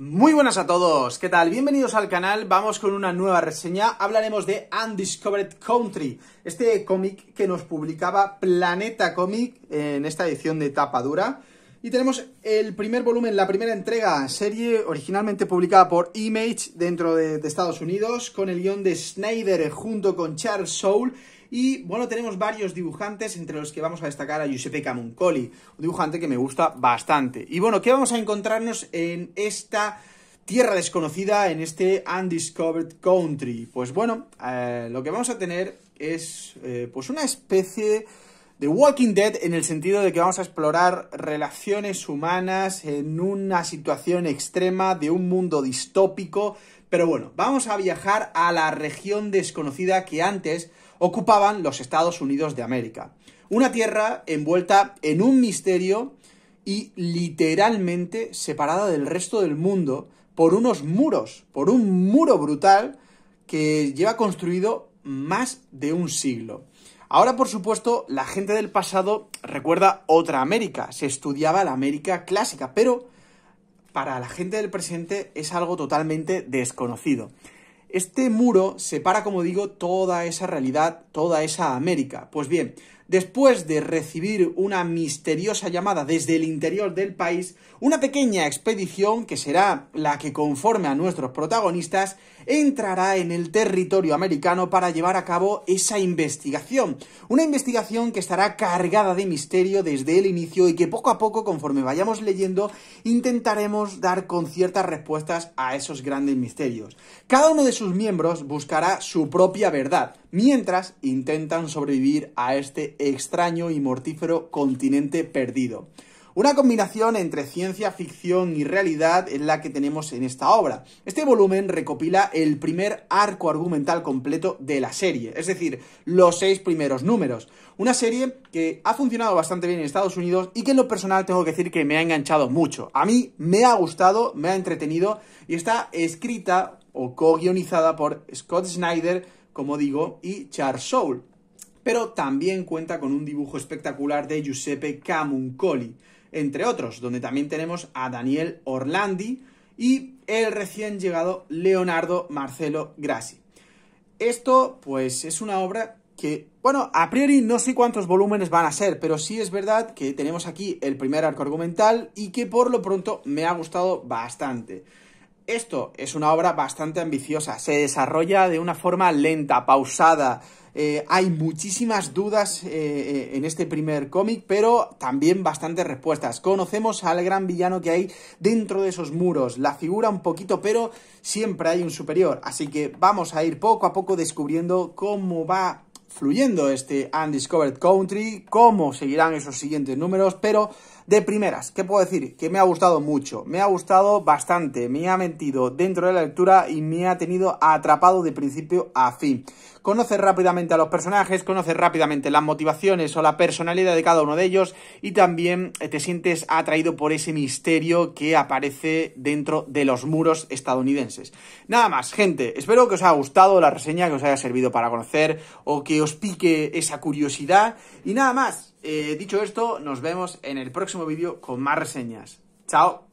Muy buenas a todos, ¿qué tal? Bienvenidos al canal, vamos con una nueva reseña, hablaremos de Undiscovered Country, este cómic que nos publicaba Planeta Cómic en esta edición de tapa dura, y tenemos el primer volumen, la primera entrega, serie originalmente publicada por Image dentro de, Estados Unidos, con el guión de Snyder junto con Charles Soule. Y bueno, tenemos varios dibujantes, entre los que vamos a destacar a Giuseppe Camuncoli, un dibujante que me gusta bastante. Y bueno, ¿qué vamos a encontrarnos en esta tierra desconocida, en este Undiscovered Country? Pues bueno, eh, lo que vamos a tener es eh, pues una especie... The Walking Dead en el sentido de que vamos a explorar relaciones humanas en una situación extrema de un mundo distópico, pero bueno, vamos a viajar a la región desconocida que antes ocupaban los Estados Unidos de América. Una tierra envuelta en un misterio y literalmente separada del resto del mundo por unos muros, por un muro brutal que lleva construido más de un siglo. Ahora, por supuesto, la gente del pasado recuerda otra América, se estudiaba la América clásica, pero para la gente del presente es algo totalmente desconocido. Este muro separa, como digo, toda esa realidad, toda esa América. Pues bien, después de recibir una misteriosa llamada desde el interior del país, una pequeña expedición que será la que conforme a nuestros protagonistas entrará en el territorio americano para llevar a cabo esa investigación. Una investigación que estará cargada de misterio desde el inicio y que poco a poco, conforme vayamos leyendo, intentaremos dar con ciertas respuestas a esos grandes misterios. Cada uno de sus miembros buscará su propia verdad mientras intentan sobrevivir a este extraño y mortífero continente perdido. Una combinación entre ciencia ficción y realidad es la que tenemos en esta obra. Este volumen recopila el primer arco argumental completo de la serie, es decir, los seis primeros números. Una serie que ha funcionado bastante bien en Estados Unidos y que en lo personal tengo que decir que me ha enganchado mucho. A mí me ha gustado, me ha entretenido y está escrita o co-guionizada por Scott Snyder como digo, y Charles Soul, Pero también cuenta con un dibujo espectacular de Giuseppe Camuncoli, entre otros, donde también tenemos a Daniel Orlandi y el recién llegado Leonardo Marcelo Grassi. Esto, pues, es una obra que, bueno, a priori no sé cuántos volúmenes van a ser, pero sí es verdad que tenemos aquí el primer arco argumental y que por lo pronto me ha gustado bastante. Esto es una obra bastante ambiciosa, se desarrolla de una forma lenta, pausada, eh, hay muchísimas dudas eh, eh, en este primer cómic, pero también bastantes respuestas. Conocemos al gran villano que hay dentro de esos muros, la figura un poquito, pero siempre hay un superior. Así que vamos a ir poco a poco descubriendo cómo va fluyendo este Undiscovered Country, cómo seguirán esos siguientes números, pero de primeras, ¿qué puedo decir? Que me ha gustado mucho, me ha gustado bastante, me ha mentido dentro de la lectura y me ha tenido atrapado de principio a fin. Conoces rápidamente a los personajes, conoces rápidamente las motivaciones o la personalidad de cada uno de ellos y también eh, te sientes atraído por ese misterio que aparece dentro de los muros estadounidenses. Nada más, gente, espero que os haya gustado la reseña, que os haya servido para conocer o que os pique esa curiosidad y nada más. Eh, dicho esto, nos vemos en el próximo vídeo con más reseñas. ¡Chao!